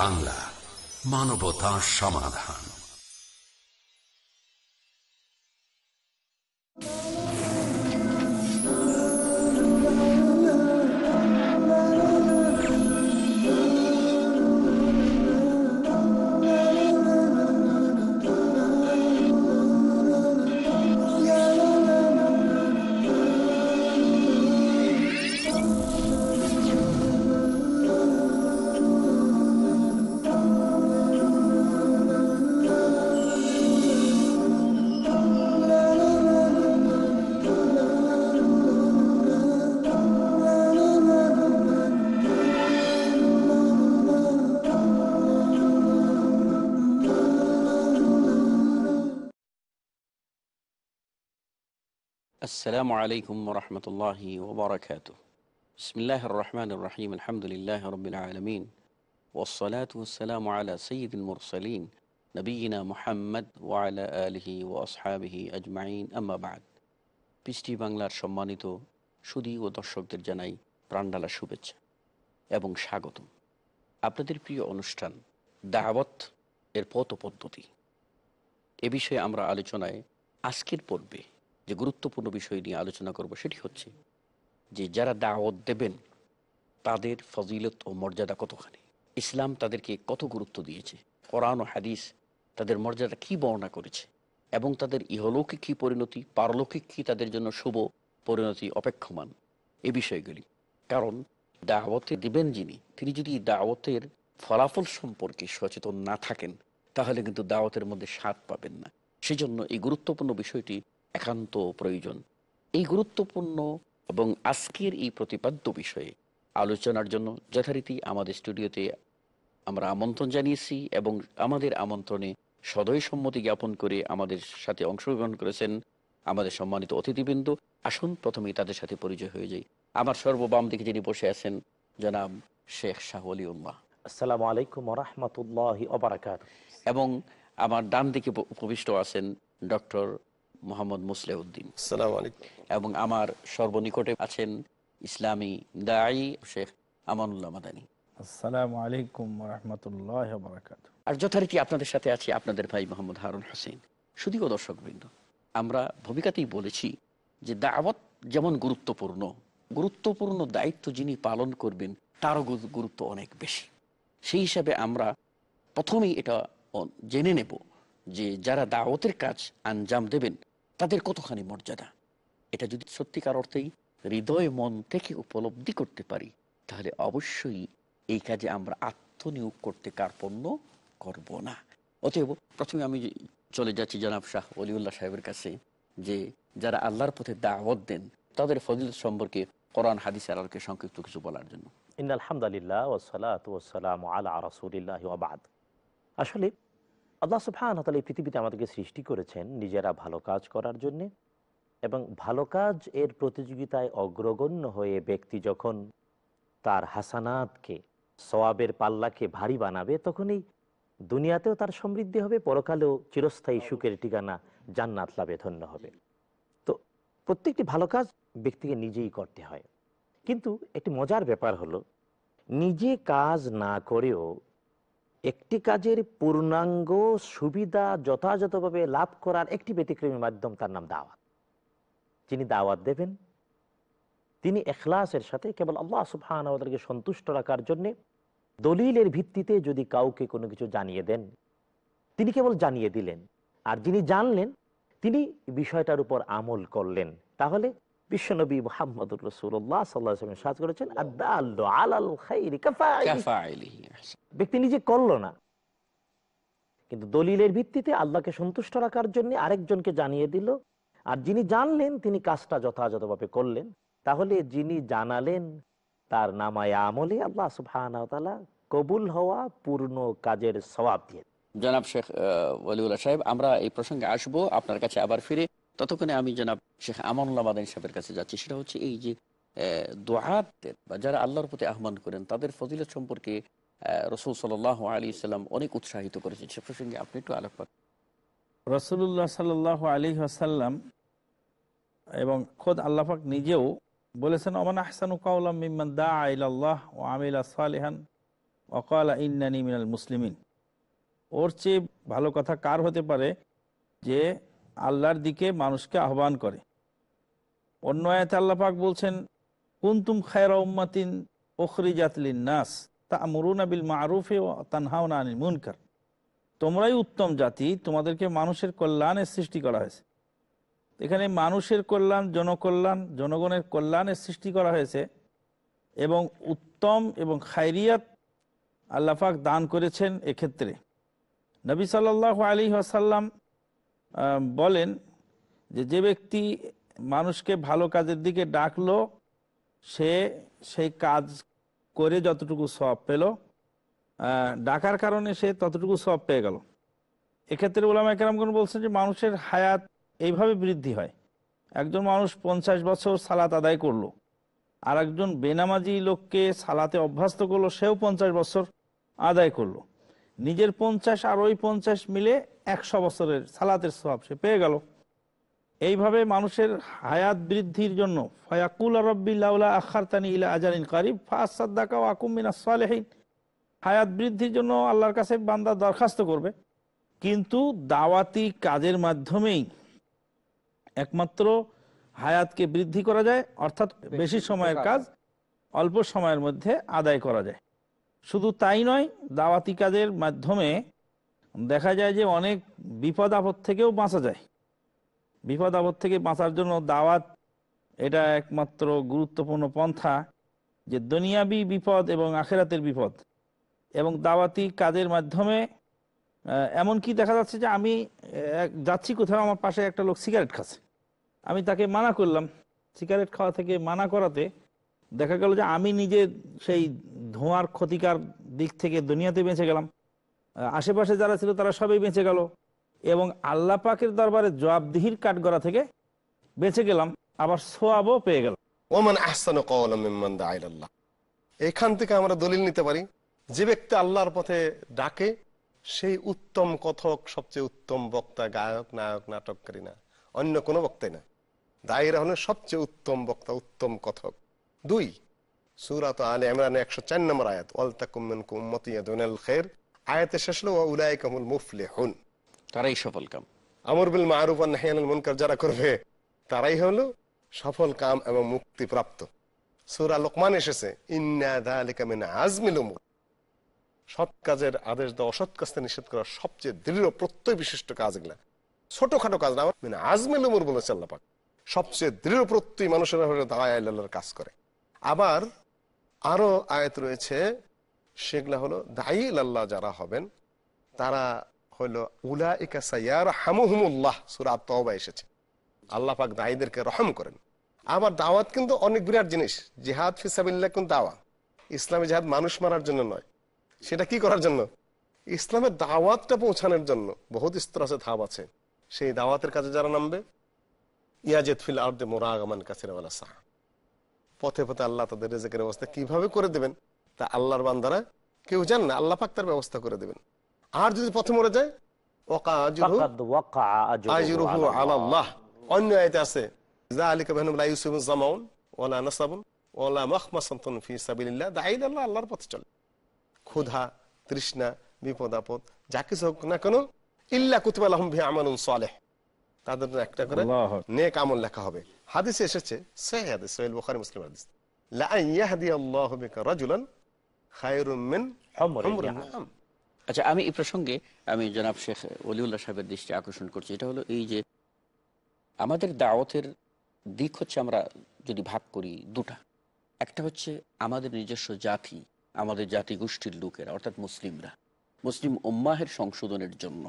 বাংলা মানবতা সমাধান আসসালামু আলাইকুম রহমতুল্লাহ ওবরাকাত বিসমিল্লাহ রহমান রহিম আলহামদুলিল্লাহ রবিল আলমিন ওসলাত ওসালাম আলা সঈদুল মুরসলিন নবীনা মোহাম্মদ ওয়ালা আলহি ও আজমাইন আম্মাবাদ পৃষ্টি বাংলার সম্মানিত সুদী ও দর্শকদের জানাই প্রাণডালা শুভেচ্ছা এবং স্বাগত আপনাদের প্রিয় অনুষ্ঠান দাওয়াত এর পথ পদ্ধতি এ বিষয়ে আমরা আলোচনায় আজকের পর্বে যে গুরুত্বপূর্ণ বিষয় নিয়ে আলোচনা করব সেটি হচ্ছে যে যারা দাওয়াত দেবেন তাদের ফজিলত ও মর্যাদা কতখানি ইসলাম তাদেরকে কত গুরুত্ব দিয়েছে কোরআন ও হাদিস তাদের মর্যাদা কি বর্ণনা করেছে এবং তাদের ইহলৌকিক কী পরিণতি পারলৌকিক কী তাদের জন্য শুভ পরিণতি অপেক্ষমান এ বিষয়গুলি কারণ দাওয়াতে দিবেন যিনি তিনি যদি দাওয়াতের ফলাফল সম্পর্কে সচেতন না থাকেন তাহলে কিন্তু দাওয়াতের মধ্যে স্বাদ পাবেন না সেজন্য এই গুরুত্বপূর্ণ বিষয়টি একান্ত প্রয়োজন এই গুরুত্বপূর্ণ এবং আজকের এই প্রতিপাদ্য বিষয়ে আলোচনার জন্য যথারীতি আমাদের স্টুডিওতে আমরা আমন্ত্রণ জানিয়েছি এবং আমাদের আমন্ত্রণে সদয় সম্মতি জ্ঞাপন করে আমাদের সাথে অংশগ্রহণ করেছেন আমাদের সম্মানিত অতিথিবৃন্দ আসুন প্রথমেই তাদের সাথে পরিচয় হয়ে যাই আমার সর্ববাম দিকে যিনি বসে আছেন জনাব শেখ শাহ আলিউল্লাহ আসসালামু আলাইকুম রহমতুল্লাহ এবং আমার ডান দিকে উপবিষ্ট আছেন ডক্টর মোহাম্মদ মুসলেউদ্দিন এবং আমার সর্বনিকটে আছেন ইসলামী দায়ী শেখ আমানুল্লাহ মাদানী আর যথারীতি আপনাদের সাথে আছি আপনাদের ভাই মোহাম্মদ হারুন হোসেন শুধুও দর্শকবৃন্দ আমরা ভূমিকাতেই বলেছি যে দাওয়াত যেমন গুরুত্বপূর্ণ গুরুত্বপূর্ণ দায়িত্ব যিনি পালন করবেন তারও গুরুত্ব অনেক বেশি সেই হিসাবে আমরা প্রথমেই এটা জেনে নেব যে যারা দাওয়াতের কাজ আঞ্জাম দেবেন তাদের কতখানি মর্যাদা এটা যদি সত্যিকার অর্থেই হৃদয় মন থেকে উপলব্ধি করতে পারি তাহলে অবশ্যই এই কাজে আমরা আত্মনিয়োগ করতে কার্পণ্য করব না অতএব প্রথমে আমি চলে যাচ্ছি জনাব শাহ অলিউল্লাহ সাহেবের কাছে যে যারা আল্লাহর পথে দাওয়াত দেন তাদের ফজিল সম্পর্কে কোরআন হাদিস আলোকে সংক্ষিপ্ত কিছু বলার জন্য ইন আলহামদুলিল্লাহ আলা আসলে আল্লাহ সুফান এই পৃথিবীতে আমাদেরকে সৃষ্টি করেছেন নিজেরা ভালো কাজ করার জন্যে এবং ভালো কাজ এর প্রতিযোগিতায় অগ্রগণ্য হয়ে ব্যক্তি যখন তার হাসানাতকে সবাবের পাল্লাকে ভারী বানাবে তখনই দুনিয়াতেও তার সমৃদ্ধি হবে পরকালেও চিরস্থায়ী সুখের ঠিকানা জান্নাত লাভে ধন্য হবে তো প্রত্যেকটি ভালো কাজ ব্যক্তিকে নিজেই করতে হয় কিন্তু একটি মজার ব্যাপার হলো নিজে কাজ না করেও একটি কাজের পূর্ণাঙ্গ সুবিধা যথাযথভাবে লাভ করার একটি ব্যতিক্রমী মাধ্যম তার নাম দাওয়াত যিনি দাওয়াত দেবেন তিনি এখলাসের সাথে কেবল আল্লাহ সুফানকে সন্তুষ্ট রাখার জন্যে দলিলের ভিত্তিতে যদি কাউকে কোনো কিছু জানিয়ে দেন তিনি কেবল জানিয়ে দিলেন আর যিনি জানলেন তিনি বিষয়টার উপর আমল করলেন তাহলে বিশ্বনবী মোহাম্মদুর রসুল্লাহ সাল্লাহামের সাজ করেছেন ব্যক্তি নিজে করল না কিন্তু দলিলের ভিত্তিতে আল্লাহকে সন্তুষ্ট রাখার জন্য আরেকজনকে জানিয়ে দিল আর যিনি জানলেন তিনি কাজটা যথাযথভাবে করলেন তাহলে যিনি জানালেন তার নামায় আমলে আল্লাহ সুফান কবুল হওয়া পূর্ণ কাজের সবাব দিয়ে জনাব শেখ ওলিউল্লাহ সাহেব আমরা এই প্রসঙ্গে আসবো আপনার কাছে আবার ফিরে ততক্ষণে আমি জানাব শেখ আমানুল্লাহ বাদান সাহেবের কাছে যাচ্ছি সেটা হচ্ছে এই যে দোয়াতের বা যারা আল্লাহর প্রতি আহ্বান করেন তাদের ফজিলত সম্পর্কে রসুল সাল আলী ইসলাম অনেক উৎসাহিত করেছেন সে প্রসঙ্গে আপনি একটু আলোকপাত রসুল্লাহ সাল আলী আসাল্লাম এবং খোদ আল্লাহাক নিজেও বলেছেন ওমান আহসান কাউলাম মিম্মান দা আল্লাহ ও আমিলা সালেহান ওকাল ইন্নানি মিনাল মুসলিমিন ওর চেয়ে ভালো কথা কার হতে পারে যে আল্লাহর দিকে মানুষকে আহ্বান করে অন্য আয়তে আল্লাপাক বলছেন কুন্তুম খায়রা উম্মাতিন ওখরি জাতলিন নাস তা মরুন আবিল মারুফে ও তানহাওনা আনিল মুনকার তোমরাই উত্তম জাতি তোমাদেরকে মানুষের কল্যাণের সৃষ্টি করা হয়েছে এখানে মানুষের কল্যাণ জনকল্যাণ জনগণের কল্যাণের সৃষ্টি করা হয়েছে এবং উত্তম এবং খায়রিয়াত আল্লাফাক দান করেছেন এক্ষেত্রে নবী সাল্লাহ আলী আসাল্লাম বলেন যে যে ব্যক্তি মানুষকে ভালো কাজের দিকে ডাকলো সে সেই কাজ করে যতটুকু সব পেল ডাকার কারণে সে ততটুকু সব পেয়ে গেল এক্ষেত্রে ওলামা একরামগণ বলছেন যে মানুষের হায়াত এইভাবে বৃদ্ধি হয় একজন মানুষ পঞ্চাশ বছর সালাত আদায় করলো আর একজন বেনামাজি লোককে সালাতে অভ্যস্ত করলো সেও পঞ্চাশ বছর আদায় করলো নিজের পঞ্চাশ আর ওই পঞ্চাশ মিলে একশো বছরের সালাতের স্বভাব সে পেয়ে গেল এইভাবে মানুষের হায়াত বৃদ্ধির জন্য ফায়াকুল রব্বিল্লাউলা আখারতানি ইলা আজারিন কারিব ফাসাদ্দাকা আকুমিনা হায়াত বৃদ্ধির জন্য আল্লাহর কাছে বান্দা দরখাস্ত করবে কিন্তু দাওয়াতি কাজের মাধ্যমেই একমাত্র হায়াতকে বৃদ্ধি করা যায় অর্থাৎ বেশি সময়ের কাজ অল্প সময়ের মধ্যে আদায় করা যায় শুধু তাই নয় দাওয়াতি কাজের মাধ্যমে দেখা যায় যে অনেক বিপদ আপদ থেকেও বাঁচা যায় বিপদ আপদ থেকে বাঁচার জন্য দাওয়াত এটা একমাত্র গুরুত্বপূর্ণ পন্থা যে দুনিয়াবি বিপদ এবং আখেরাতের বিপদ এবং দাওয়াতি কাজের মাধ্যমে এমন কি দেখা যাচ্ছে যে আমি যাচ্ছি কোথাও আমার পাশে একটা লোক সিগারেট খাচ্ছে আমি তাকে মানা করলাম সিগারেট খাওয়া থেকে মানা করাতে দেখা গেল যে আমি নিজে সেই ধোঁয়ার ক্ষতিকার দিক থেকে দুনিয়াতে বেঁচে গেলাম আশেপাশে যারা ছিল তারা সবাই বেঁচে গেল এবং আল্লাহ পাকের দরবারে জবাবদিহির কাঠগড়া থেকে বেঁচে গেলাম আবার সোয়াবও পেয়ে গেলাম আল্লাহ এখান থেকে আমরা দলিল নিতে পারি যে ব্যক্তি আল্লাহর পথে ডাকে সেই উত্তম কথক সবচেয়ে উত্তম বক্তা গায়ক নায়ক নাটককারী না অন্য কোনো বক্তাই না দায়ের হলে সবচেয়ে উত্তম বক্তা উত্তম কথক দুই সুরাত আলে ইমরান একশো চার নম্বর আয়াত ওয়াল তাকুমিন কুম্মতিয়াল শেষ হলো উলাই কামুল মুফলে হন তারাই সফল কাম আমর বিল মারুফ আর নাহিয়ানুল যারা করবে তারাই হলো সফল কাম এবং মুক্তিপ্রাপ্ত সুরা লোকমান এসেছে সৎ কাজের আদেশ দেওয়া অসৎ কাজটা নিষেধ করা সবচেয়ে দৃঢ় প্রত্যয় বিশিষ্ট কাজগুলা ছোটখাটো কাজ না মানে আজমিল উমর বলেছে আল্লাপাক সবচেয়ে দৃঢ় প্রত্যয় মানুষের হলে আল্লাহর কাজ করে আবার আরও আয়াত রয়েছে সেগুলা হলো দায়ী আল্লাহ যারা হবেন তারা হলো উলা ইকা সাইয়ার হামুহুমুল্লাহ সুরা তবা এসেছে আল্লাহাক দায়ীদেরকে রহম করেন আবার দাওয়াত কিন্তু অনেক বিরাট জিনিস জেহাদ ফিসাবিল্লা কিন্তু দাওয়া ইসলামে জেহাদ মানুষ মারার জন্য নয় সেটা কি করার জন্য ইসলামের দাওয়াতটা পৌঁছানোর জন্য বহুত স্তর আছে ধাপ আছে সেই দাওয়াতের কাছে যারা নামবে ইয়াজেদ ফিল আর্দে মোরাগমান কাছে সাহা পথে পথে আল্লাহ তাদের রেজেকের ব্যবস্থা কিভাবে করে দেবেন তা আল্লাহর বান্দারা কেউ জান না আল্লাহ পাক তার ব্যবস্থা করে দেবেন আর যদি পথে মরে যায় আল্লাহ অন্য আছে ওলা আল্লাহর পথে চলে ক্ষুধা তৃষ্ণা বিপদ আপদ যা কিছু হোক না কেন ইল্লা কুতুব আলহম সালেহ তাদের একটা করে নেক আমল লেখা হবে হাদিসে এসেছে মুসলিম হাদিস আচ্ছা আমি এই প্রসঙ্গে আমি জনাব শেখ সাহেবের দৃষ্টি আকর্ষণ করছি এটা হলো এই যে আমাদের দাওয়াতের দিক হচ্ছে আমরা যদি ভাগ করি দুটা একটা হচ্ছে আমাদের নিজস্ব জাতি আমাদের জাতিগোষ্ঠীর লোকেরা অর্থাৎ মুসলিমরা মুসলিম উম্মাহের সংশোধনের জন্য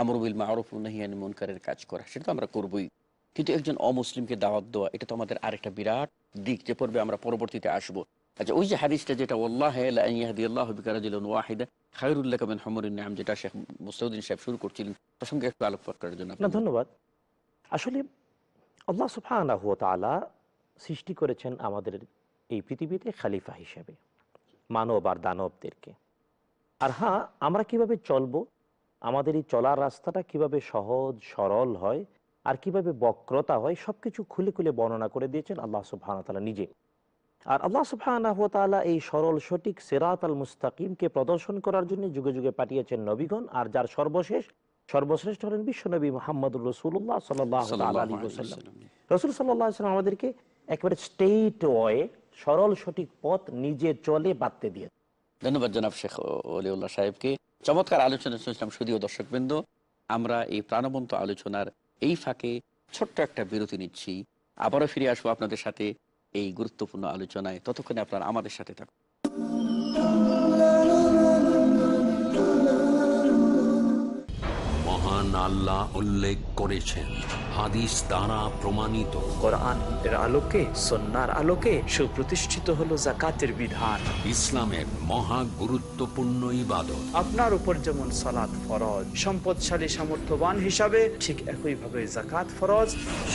আমরুবিল মাহরুফ নাহিয়ান মুনকারের কাজ করা সেটা তো আমরা করবই কিন্তু একজন অমুসলিমকে দাওয়াত দেওয়া এটা তো আমাদের আরেকটা বিরাট দিক যে পর্বে আমরা পরবর্তীতে আসব আচ্ছা ওই যে হাদিসটা যেটা ওয়াহিদা নাম যেটা শুরু করছিলেন একটু করার জন্য আপনার ধন্যবাদ আসলে আল্লাহ সৃষ্টি করেছেন আমাদের এই পৃথিবীতে খালিফা মানব আর দানবদেরকে আর হ্যাঁ আমরা কিভাবে চলবো আমাদের এই চলার রাস্তাটা কিভাবে সহজ সরল হয় আর কিভাবে বক্রতা হয় সবকিছু খুলে খুলে বর্ণনা করে দিয়েছেন আল্লাহ সুফানা নিজে আর আল্লাহ সুবাহানহতালা এই সরল সঠিক সেরাত আল মুস্তাকিমকে প্রদর্শন করার জন্য যুগে যুগে পাঠিয়েছেন নবীগণ আর যার সর্বশেষ সর্বশ্রেষ্ঠ হলেন বিশ্বনবী মোহাম্মদ রসুল্লাহ সাল্লাহ রসুল সাল্লাম আমাদেরকে একেবারে স্টেট ওয়ে সরল সঠিক পথ নিজে চলে বাঁধতে দিয়ে ধন্যবাদ জনাব শেখ অলিউল্লাহ সাহেবকে চমৎকার আলোচনা শুনছিলাম শুধুও দর্শকবৃন্দ আমরা এই প্রাণবন্ত আলোচনার এই ফাঁকে ছোট্ট একটা বিরতি নিচ্ছি আবারও ফিরে আসবো আপনাদের সাথে এই গুরুত্বপূর্ণ আলোচনায় ততক্ষণে আপনারা আমাদের সাথে থাকুন মহান আল্লাহ উল্লেখ করেছেন হাদিস দ্বারা প্রমাণিত কোরআন এর আলোকে সন্ন্যার আলোকে সুপ্রতিষ্ঠিত হলো জাকাতের বিধান ইসলামের মহা গুরুত্বপূর্ণ ইবাদত আপনার উপর যেমন সালাত ফরজ সম্পদশালী সামর্থ্যবান হিসাবে ঠিক একই ভাবে জাকাত ফরজ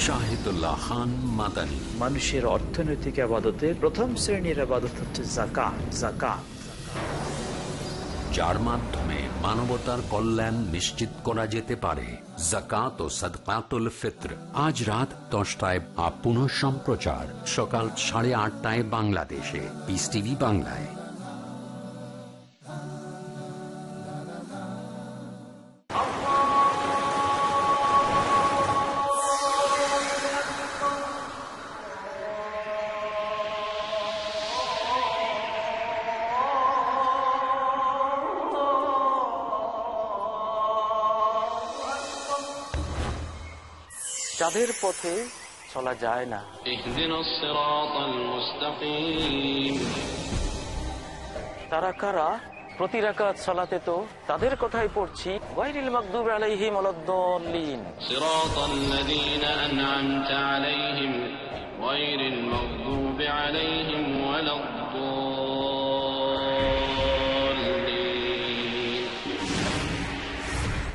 শাহিদুল্লাহ খান মাদানী মানুষের অর্থনৈতিক আবাদতের প্রথম শ্রেণীর আবাদত হচ্ছে জাকাত জাকাত যার মাধ্যমে মানবতার কল্যাণ নিশ্চিত করা যেতে পারে জাকাত ও সদকাতুল ফিত্র আজ রাত দশটায় আপ পুনঃ সম্প্রচার সকাল সাড়ে আটটায় বাংলাদেশে পিস টিভি বাংলায় তাদের পথে চলা যায় না তারা কারা প্রতি রাকাত সালাতে তো তাদের কথাই পড়ছি ওয়াইরিল মাকদুব আলাইহিম আলাদদাল্লিন সিরাতাল লাযিনা আন'আমতা আলাইহিম ওয়াইরিল মাকদুব আলাইহিম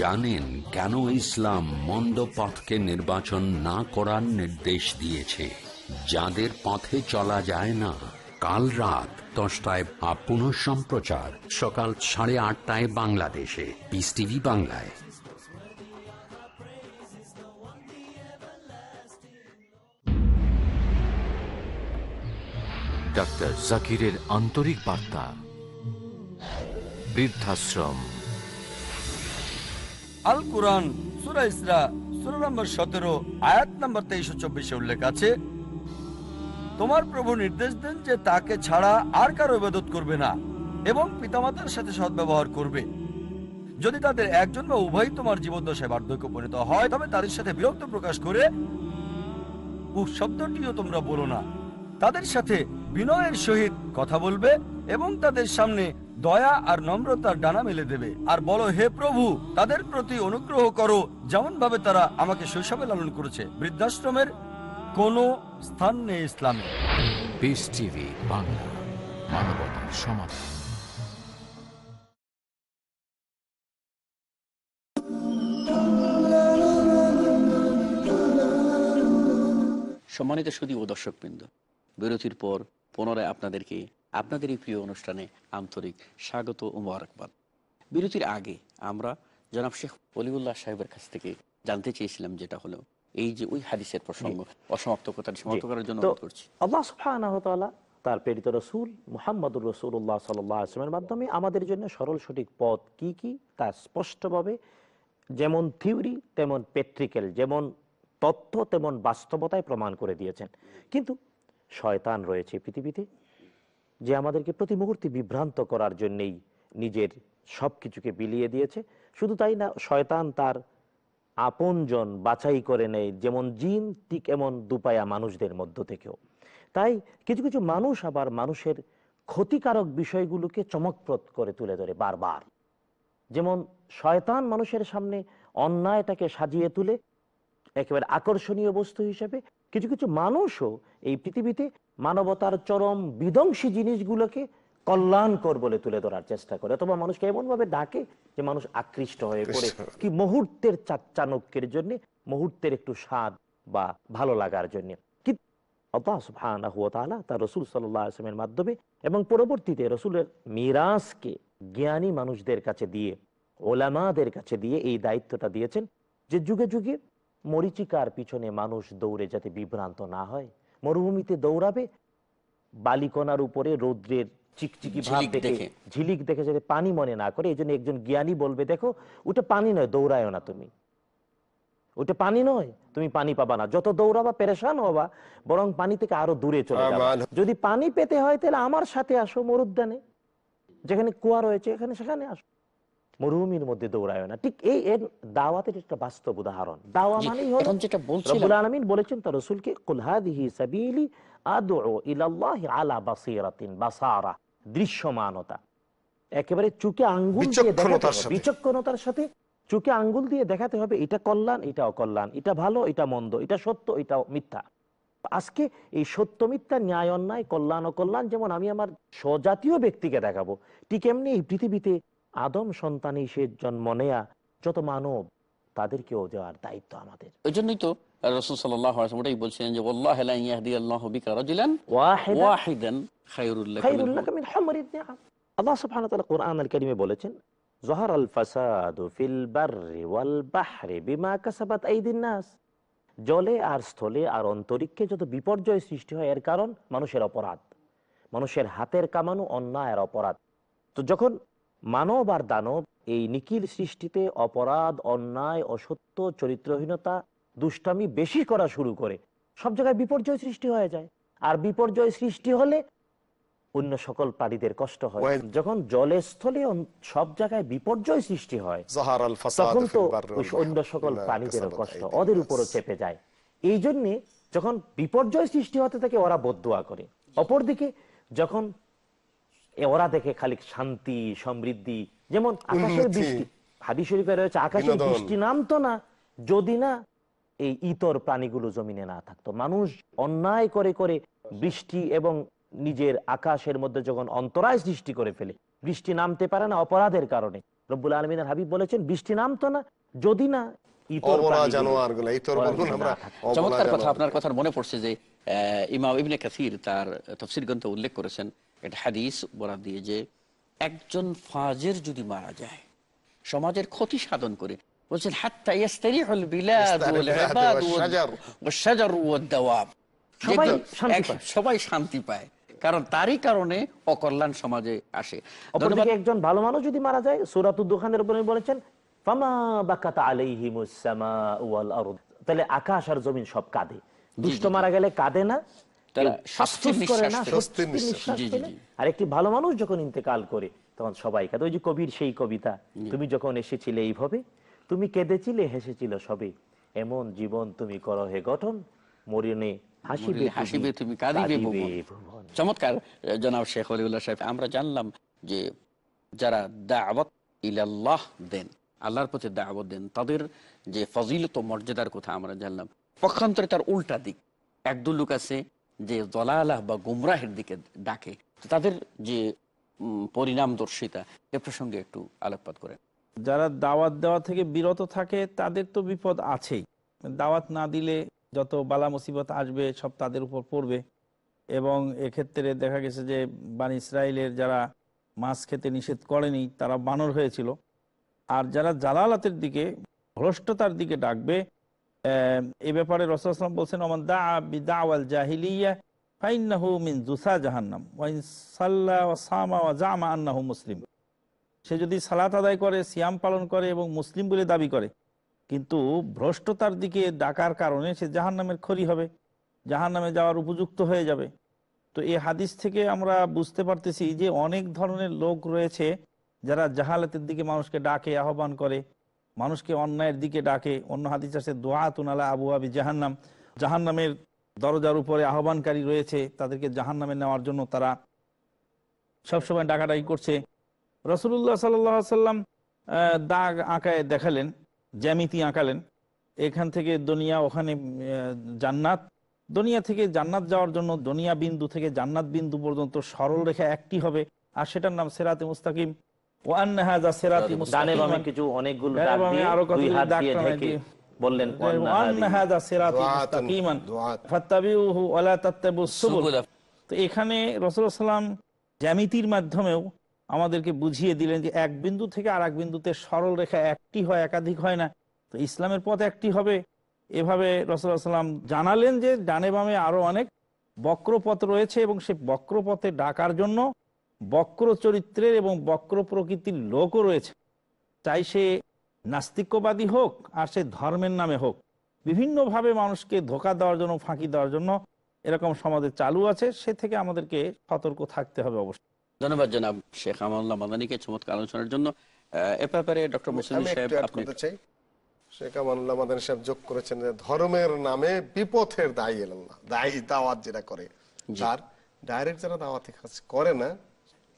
জানেন কেন ইসলাম মন্দ পথকে নির্বাচন না করার নির্দেশ দিয়েছে যাদের পথে চলা যায় না কাল রাত দশটায় আপন সম্প্রচার সকাল সাড়ে আটটায় বাংলাদেশে পিস টিভি বাংলায় ডাক্তার জাকিরের আন্তরিক বার্তা বৃদ্ধাশ্রম আল কোরআন সুরা ইসরা নম্বর সতেরো আয়াত নম্বর তেইশশো চব্বিশে উল্লেখ আছে তোমার প্রভু নির্দেশ দেন যে তাকে ছাড়া আর কারো ইবাদত করবে না এবং পিতামাতার সাথে সদ্ব্যবহার করবে যদি তাদের একজন বা উভয় তোমার দশায় বার্ধক্য পরিণত হয় তবে তাদের সাথে বিরক্ত প্রকাশ করে শব্দটিও তোমরা বলো না তাদের সাথে বিনয়ের সহিত কথা বলবে এবং তাদের সামনে দয়া আর নম্রতার ডানা মেলে দেবে আর বলো হে প্রভু তাদের প্রতি অনুগ্রহ করো যেমন ভাবে তারা আমাকে শৈশবে লালন করেছে বৃদ্ধাশ্রমের কোন স্থান নেই ইসলামে বাংলা সম্মানিত শুধু ও দর্শকবৃন্দ বিরতির পর পুনরায় আপনাদেরকে আপনাদের এই প্রিয় অনুষ্ঠানে আন্তরিক স্বাগত ও মারকবাদ বিরতির আগে আমরা জনাব শেখ অলিউল্লাহ সাহেবের কাছ থেকে জানতে চেয়েছিলাম যেটা হলো এই যে ওই হাদিসের প্রসঙ্গ অসমাপ্ত কথা সমাপ্ত করার জন্য করছি আল্লাহ সুবহানাহু ওয়া তাআলা তার প্রেরিত রসুল মোহাম্মদুর রসুল্লাহ সাল্লাহ আসলামের মাধ্যমে আমাদের জন্য সরল সঠিক পথ কি কি তা স্পষ্টভাবে যেমন থিওরি তেমন প্যাট্রিক্যাল যেমন তথ্য তেমন বাস্তবতায় প্রমাণ করে দিয়েছেন কিন্তু শয়তান রয়েছে পৃথিবীতে যে আমাদেরকে প্রতি মুহূর্তে বিভ্রান্ত করার জন্যেই নিজের সব কিছুকে বিলিয়ে দিয়েছে শুধু তাই না শয়তান তার আপনজন বাছাই করে নেয় যেমন জিন ঠিক এমন দুপায়া মানুষদের মধ্য থেকেও তাই কিছু কিছু মানুষ আবার মানুষের ক্ষতিকারক বিষয়গুলোকে চমকপ্রদ করে তুলে ধরে বারবার যেমন শয়তান মানুষের সামনে অন্যায়টাকে সাজিয়ে তুলে একেবারে আকর্ষণীয় বস্তু হিসেবে কিছু কিছু মানুষও এই পৃথিবীতে মানবতার চরম বিধ্বংসী জিনিসগুলোকে কল্যাণকর বলে তুলে ধরার চেষ্টা করে অথবা মানুষকে এমনভাবে ডাকে যে মানুষ আকৃষ্ট হয়ে পড়ে আচ্ছা। কি মুহূর্তের চাচ্চানক্যের জন্য মুহূর্তের একটু স্বাদ বা ভালো লাগার জন্য তার রসুল সাল্লামের মাধ্যমে এবং পরবর্তীতে রসুলের মিরাজকে জ্ঞানী মানুষদের কাছে দিয়ে ওলামাদের কাছে দিয়ে এই দায়িত্বটা দিয়েছেন যে যুগে যুগে মরিচিকার পিছনে মানুষ দৌড়ে যাতে বিভ্রান্ত না হয় মরুভূমিতে দৌড়াবে বালিকনার উপরে রৌদ্রের চিকচিকি ভাব দেখে ঝিলিক দেখে যাতে পানি মনে না করে এই জন্য একজন জ্ঞানী বলবে দেখো ওটা পানি নয় দৌড়ায় না তুমি ওটা পানি নয় তুমি পানি পাবা না যত দৌড়াবা পেরেশান হবা বরং পানি থেকে আরো দূরে চলে যাবা যদি পানি পেতে হয় তাহলে আমার সাথে আসো মরুদ্যানে যেখানে কুয়া রয়েছে এখানে সেখানে আসো মরুভূমির মধ্যে দৌড়ায় না ঠিক এই এর দাওয়াতের একটা বাস্তব উদাহরণ দাওয়া মানেই হল রব্বুল আলামিন বলেছেন তার রাসূলকে কুল হাদিহি সাবিলি আদউ ইলাল্লাহি আলা বাসিরাতিন বাসারা দৃশ্যমানতা একেবারে চুকে আঙ্গুল দিয়ে বিচক্ষণতার সাথে চুকে আঙ্গুল দিয়ে দেখাতে হবে এটা কল্যাণ এটা অকল্যাণ এটা ভালো এটা মন্দ এটা সত্য এটা মিথ্যা আজকে এই সত্য মিথ্যা ন্যায় অন্যায় কল্যাণ অকল্যাণ যেমন আমি আমার স্বজাতীয় ব্যক্তিকে দেখাবো ঠিক এমনি এই পৃথিবীতে আদম সন্তানই সে জন্ম নেয়া যত মানব তাদেরকেও দেওয়ার দায়িত্ব আমাদের ওই জন্যই তো রসুল সাল্লাহ ওটাই বলছিলেন যে জলে আর স্থলে আর অন্তরিক্ষে যত বিপর্যয় সৃষ্টি হয় এর কারণ মানুষের অপরাধ মানুষের হাতের কামানো অন্যায়ের অপরাধ তো যখন মানব আর দানব এই নিখিল সৃষ্টিতে অপরাধ অন্যায় অসত্য চরিত্রহীনতা দুষ্টামি বেশি করা শুরু করে সব জায়গায় বিপর্যয় সৃষ্টি হয়ে যায় আর বিপর্যয় সৃষ্টি হলে অন্য সকল প্রাণীদের কষ্ট হয় যখন জলস্থলে সব জায়গায় বিপর্যয় সৃষ্টি হয় তখন তো অন্য সকল প্রাণীদের কষ্ট ওদের উপরও চেপে যায় এই জন্যে যখন বিপর্যয় সৃষ্টি হতে থাকে ওরা বদুয়া করে অপরদিকে যখন ওরা দেখে খালি শান্তি সমৃদ্ধি যেমন আকাশের বৃষ্টি হাদি শরীফে রয়েছে আকাশের বৃষ্টি নামতো না যদি না এই ইতর প্রাণীগুলো জমিনে না থাকতো মানুষ অন্যায় করে করে বৃষ্টি এবং নিজের আকাশের মধ্যে যখন অন্তরায় সৃষ্টি করে ফেলে বৃষ্টি নামতে পারে না অপরাধের কারণে রব্বুল আলমিনের হাবিব বলেছেন বৃষ্টি নামতো না যদি না চমৎকার কথা আপনার কথার মনে পড়ছে যে ইমাম ইবনে কাসির তার তফসির গ্রন্থ উল্লেখ করেছেন এটা হাদিস বলা দিয়ে যে একজন ফাজের যদি মারা যায় সমাজের ক্ষতি সাধন করে বলছেন সবাই শান্তি পায় কারণ তারই কারণে অকল্যাণ সমাজে আসে একজন ভালো মানুষ যদি মারা যায় সুরাতুর দোকানের উপরে বলেছেন তাহলে আকাশ আর জমিন সব কাঁদে দুষ্ট মারা গেলে কাঁদে না আর একটি ভালো মানুষ যখন ইন্তেকাল করে তখন সবাই কাঁদে ওই যে কবির সেই কবিতা তুমি যখন এসেছিলে এইভাবে তুমি কেঁদেছিলে হেসেছিল সবে এমন জীবন তুমি করো হে গঠন মরিনে চমৎকার শেখ আমরা জানলাম যে যারা ইলাল্লাহ দেন আল্লাহর দেন তাদের যে মর্যাদার কথা আমরা জানলাম পক্ষান্তরে তার উল্টা দিক একদুল লোক আছে যে দলালাহ বা গুমরাহের দিকে ডাকে তাদের যে পরিণামদর্শিতা এ প্রসঙ্গে একটু আলোকপাত করেন যারা দাওয়াত দেওয়া থেকে বিরত থাকে তাদের তো বিপদ আছেই দাওয়াত না দিলে যত বালা মুসিবত আসবে সব তাদের উপর পড়বে এবং এক্ষেত্রে দেখা গেছে যে বান ইসরায়েলের যারা মাছ খেতে নিষেধ করেনি তারা বানর হয়েছিল আর যারা জালালাতের দিকে ভ্রষ্টতার দিকে ডাকবে এ ব্যাপারে রসুলাম বলছেন ওমান দা দাওয়াল জাহিলিয়া ফাইন্নাহু মিন জুসা জাহান্নাম ওয়াইন সাল্লা সামা ওয়া জামা আন্নাহু মুসলিম সে যদি সালাত আদায় করে সিয়াম পালন করে এবং মুসলিম বলে দাবি করে কিন্তু ভ্রষ্টতার দিকে ডাকার কারণে সে জাহান্নামের খড়ি হবে জাহান্নামে যাওয়ার উপযুক্ত হয়ে যাবে তো এই হাদিস থেকে আমরা বুঝতে পারতেছি যে অনেক ধরনের লোক রয়েছে যারা জাহালাতের দিকে মানুষকে ডাকে আহ্বান করে মানুষকে অন্যায়ের দিকে ডাকে অন্য হাদিস আছে দোয়া তুনালা আবু আবি জাহান্নাম জাহান্নামের দরজার উপরে আহ্বানকারী রয়েছে তাদেরকে জাহান্নামে নেওয়ার জন্য তারা সবসময় ডাকাডাকি করছে রসুল্লাহ সাল্লাম দাগ আঁকায় দেখালেন জ্যামিতি আঁকালেন এখান থেকে দুনিয়া ওখানে জান্নাত দুনিয়া থেকে জান্নাত যাওয়ার জন্য দুনিয়া বিন্দু থেকে জান্নাত বিন্দু পর্যন্ত সরল রেখা একটি হবে আর সেটার নাম সেরাতে মুস্তাকিম বললেন তো এখানে রসুলাম জ্যামিতির মাধ্যমেও আমাদেরকে বুঝিয়ে দিলেন যে এক বিন্দু থেকে আর এক বিন্দুতে সরল রেখা একটি হয় একাধিক হয় না তো ইসলামের পথ একটি হবে এভাবে রসুলাম জানালেন যে ডানে বামে আরো অনেক বক্রপথ রয়েছে এবং সে বক্রপথে ডাকার জন্য বক্র চরিত্রের এবং বক্র প্রকৃতির লোকও রয়েছে চাই সে নাস্তিকবাদী হোক আর সে ধর্মের নামে হোক বিভিন্নভাবে মানুষকে ধোকা দেওয়ার জন্য ফাঁকি দেওয়ার জন্য এরকম সমাজে চালু আছে সে থেকে আমাদেরকে সতর্ক থাকতে হবে অবশ্যই ধন্যবাদ জানাব শেখ আমল্লা মাদানীকে চমৎকার আলোচনার জন্য এ ব্যাপারে ডক্টর মুসলিম সাহেব আপনি চাই শেখ আমাল্লা মাদানি সাহেব যোগ করেছেন যে ধর্মের নামে বিপথের দায়ী আল্লাহ দায়ী দাওয়াত যেটা করে তার ডাইরেক্ট যারা দাওয়াতি কাজ করে না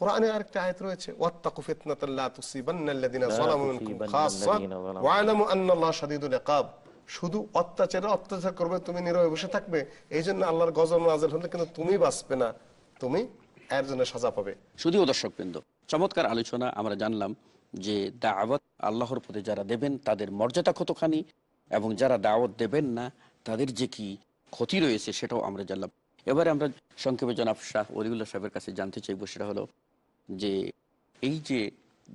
কোরআনে আরেকটা আয়াত রয়েছে ওয়াত্তাকু ফিতনাতাল লা যালামু মিনকুম ওয়া আলামু আন্নাল্লাহ শাদীদুল ইকাব শুধু অত্যাচারে অত্যাচার করবে তুমি নীরবে বসে থাকবে এই জন্য আল্লাহর গজব হলে কিন্তু তুমি বাঁচবে না তুমি এর জন্য সাজা পাবে চমৎকার আলোচনা আমরা জানলাম যে দাওয়াত আল্লাহর পথে যারা দেবেন তাদের মর্যাদা কতখানি এবং যারা দাওয়াত দেবেন না তাদের যে কি ক্ষতি রয়েছে সেটাও আমরা জানলাম এবারে আমরা সংক্ষেপে জনাব শাহ অলিউল্লাহ সাহেবের কাছে জানতে চাইব সেটা হলো যে এই যে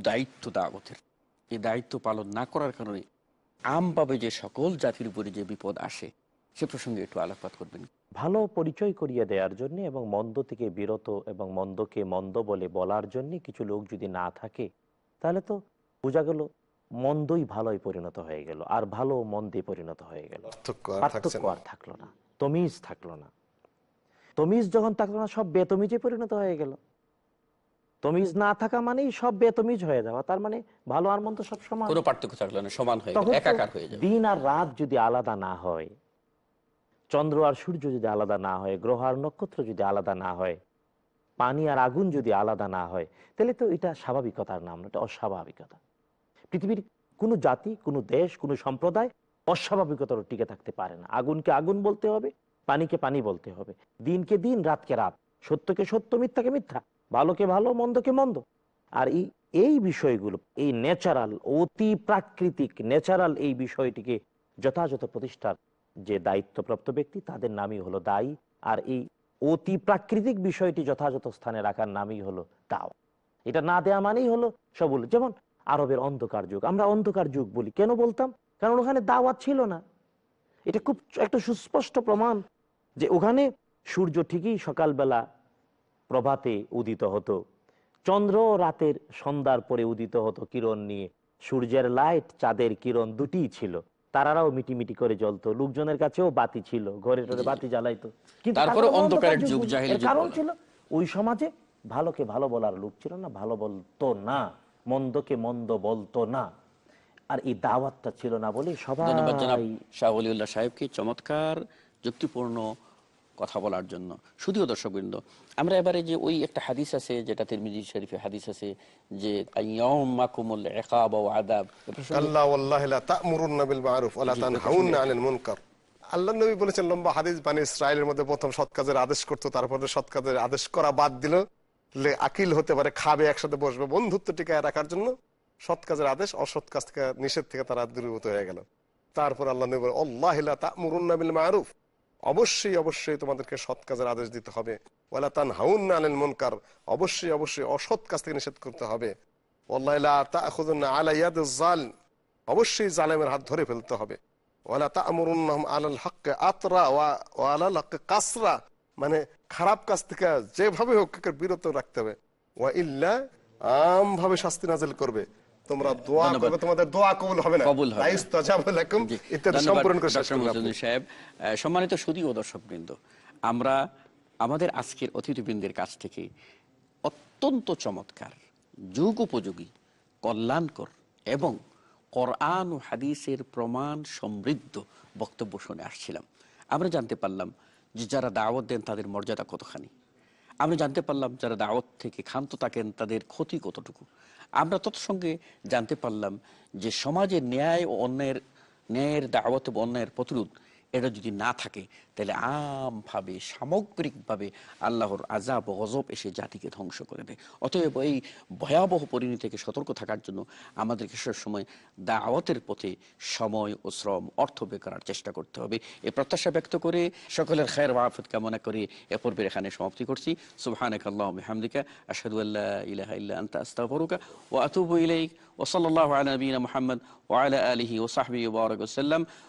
দায়িত্ব দাওয়াতের এই দায়িত্ব পালন না করার কারণে আমভাবে যে সকল জাতির উপরে যে বিপদ আসে সে প্রসঙ্গে একটু আলোকপাত করবেন ভালো পরিচয় করিয়ে দেওয়ার জন্য এবং মন্দ থেকে বিরত এবং মন্দকে মন্দ বলে বলার জন্য কিছু লোক যদি না থাকে তাহলে তো বোঝা গেল মন্দই ভালোই পরিণত হয়ে গেল আর ভালো মন্দে পরিণত হয়ে গেল আর থাকলো না তমিজ থাকলো না তমিজ যখন থাকলো না সব বেতমিজে পরিণত হয়ে গেল তমিজ না থাকা মানেই সব বেতমিজ হয়ে যাওয়া তার মানে ভালো আর মন্দ সব সমান পার্থক্য থাকলে সমান হয়ে একাকার দিন আর রাত যদি আলাদা না হয় চন্দ্র আর সূর্য যদি আলাদা না হয় গ্রহ আর নক্ষত্র যদি আলাদা না হয় পানি আর আগুন যদি আলাদা না হয় তাহলে তো এটা স্বাভাবিকতার নাম এটা অস্বাভাবিকতা পৃথিবীর কোনো জাতি কোনো দেশ কোনো সম্প্রদায় অস্বাভাবিকতার টিকে থাকতে পারে না আগুনকে আগুন বলতে হবে পানিকে পানি বলতে হবে দিনকে দিন রাতকে রাত সত্যকে সত্য মিথ্যাকে মিথ্যা ভালোকে ভালো মন্দকে মন্দ আর এই এই বিষয়গুলো এই ন্যাচারাল অতি প্রাকৃতিক ন্যাচারাল এই বিষয়টিকে যথাযথ প্রতিষ্ঠার যে দায়িত্বপ্রাপ্ত ব্যক্তি তাদের নামই হলো দায়ী আর এই অতি প্রাকৃতিক বিষয়টি যথাযথ স্থানে রাখার নামই হলো দাও এটা না দেয়া মানেই হলো সবুল যেমন আরবের অন্ধকার যুগ আমরা অন্ধকার যুগ বলি কেন বলতাম কারণ ওখানে দাওয়াত ছিল না এটা খুব একটা সুস্পষ্ট প্রমাণ যে ওখানে সূর্য ঠিকই সকালবেলা প্রভাতে উদিত হতো চন্দ্র রাতের সন্ধ্যার পরে উদিত হতো কিরণ নিয়ে সূর্যের লাইট চাঁদের কিরণ দুটি ছিল তারারাও মিটিমিটি করে জ্বলতো লোকজনের কাছেও বাতি ছিল ঘরে ঘরে বাতি জ্বালাইতো কিন্তু কারণ ছিল ওই সমাজে ভালোকে ভালো বলার লোক ছিল না ভালো বলতো না মন্দকে মন্দ বলতো না আর এই দাওয়াতটা ছিল না বলে সবাই শাহ সাহেবকে চমৎকার যুক্তিপূর্ণ কথা বলার জন্য শুধুও দর্শক বৃন্দ আমরা এবারে যে ওই একটা হাদিস আছে যেটা তিরমিজি শরীফে হাদিস আছে যে আল্লাহ নবী বলেছেন লম্বা হাদিস বানী ইসরায়েলের মধ্যে প্রথম সৎকাজের আদেশ করতো তারপরে সৎকাজের আদেশ করা বাদ দিল আকিল হতে পারে খাবে একসাথে বসবে বন্ধুত্ব টিকায় রাখার জন্য সৎ কাজের আদেশ অসৎ কাজ থেকে নিষেধ থেকে তারা দূরীভূত হয়ে গেল তারপর আল্লাহ নবী বলে অল্লাহ তা মুরুন্নাবিল মা'রুফ অবশ্যই অবশ্যই তোমাদেরকে সৎ কাজের আদেশ দিতে হবে ওয়ালা তান হাউন আলেন মনকার অবশ্যই অবশ্যই অসৎ কাজ থেকে নিষেধ করতে হবে জাল অবশ্যই জালেমের হাত ধরে ফেলতে হবে ওয়ালা তা আলাল হককে আতরা ওয়া আলাল হককে কাসরা মানে খারাপ কাজ থেকে যেভাবে হোক বিরত রাখতে হবে ওয়া ইল্লা আমভাবে শাস্তি নাজেল করবে তোমরা দোয়া করবে তোমাদের দোয়া কবুল হবে না কবুল হবে লাকুম ইত্যাদি সম্পূর্ণ করে শেষ সম্মানিত সুদী ও দর্শকবৃন্দ আমরা আমাদের আজকের অতিথিবৃন্দের কাছ থেকে অত্যন্ত চমৎকার যুগ উপযোগী কল্যাণকর এবং কোরআন ও হাদিসের প্রমাণ সমৃদ্ধ বক্তব্য শুনে আসছিলাম আমরা জানতে পারলাম যে যারা দাওয়াত দেন তাদের মর্যাদা কতখানি আমরা জানতে পারলাম যারা দাওয়াত থেকে ক্ষান্ত থাকেন তাদের ক্ষতি কতটুকু আমরা তৎসঙ্গে জানতে পারলাম যে সমাজে ন্যায় ও অন্যায়ের ন্যায়ের দাওয়াত অন্যায়ের প্রতিরোধ এটা যদি না থাকে তাহলে আমভাবে সামগ্রিকভাবে আল্লাহর আজাব গজব এসে জাতিকে ধ্বংস করে দেয় অতএব এই ভয়াবহ পরিণতি থেকে সতর্ক থাকার জন্য আমাদেরকে সবসময় দাওয়াতের পথে সময় ও শ্রম অর্থ বের করার চেষ্টা করতে হবে এ প্রত্যাশা ব্যক্ত করে সকলের খায়ের ওয়াফত কামনা করে এ পর্বের এখানে সমাপ্তি করছি সুবহানাক আল্লাহ হামদিকা আশহাদু আল্লা ইলাহা ইল্লা আনতা আস্তাগফিরুকা ওয়া আতুবু ইলাইক আলিহি ওয়া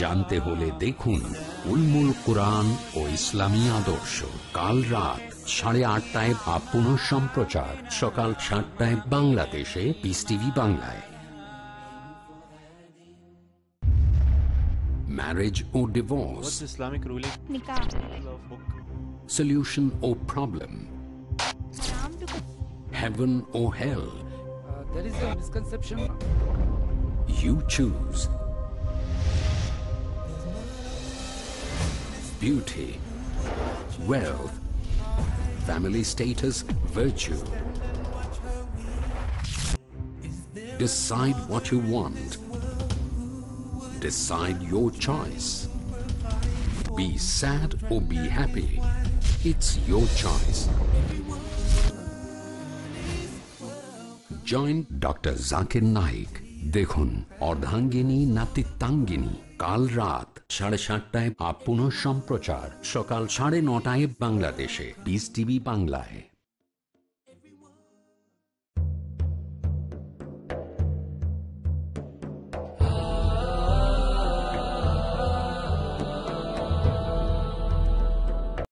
জানতে হলে দেখুন উলমুল কোরআন ও ইসলামী আদর্শ কাল রাত সাড়ে আটটায় বা পুনঃ সম্প্রচার সকাল সাতটায় বাংলাদেশে পিস টিভি বাংলায় ম্যারেজ ও ডিভোর্স ইসলামিক রুলিং সলিউশন ও problem heaven or hell. Uh, there is a misconception. You choose beauty, wealth, family status, virtue. Decide what you want. Decide your choice. Be sad or be happy. It's your choice. Zakir Naik. Dekhon Naik দেখুন অর্ধাঙ্গিনী নাতিত্বাঙ্গিনী কাল রাত সাড়ে সাতটায় up পুনঃ সম্প্রচার সকাল সাড়ে নটায় বাংলাদেশে বিস টিভি বাংলায়